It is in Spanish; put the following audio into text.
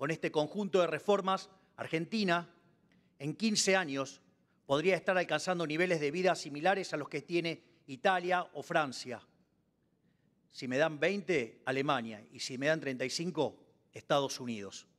con este conjunto de reformas, Argentina en 15 años podría estar alcanzando niveles de vida similares a los que tiene Italia o Francia. Si me dan 20, Alemania. Y si me dan 35, Estados Unidos.